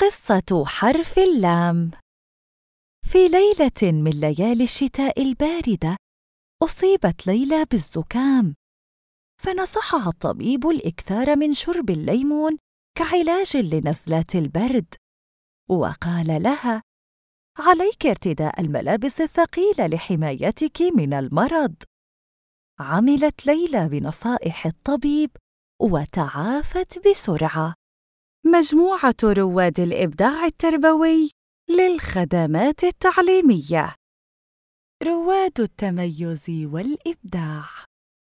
قصة حرف اللام في ليلة من ليالي الشتاء الباردة أصيبت ليلى بالزكام فنصحها الطبيب الإكثار من شرب الليمون كعلاج لنزلات البرد وقال لها عليك ارتداء الملابس الثقيلة لحمايتك من المرض عملت ليلى بنصائح الطبيب وتعافت بسرعه مجموعة رواد الإبداع التربوي للخدمات التعليمية رواد التميز والإبداع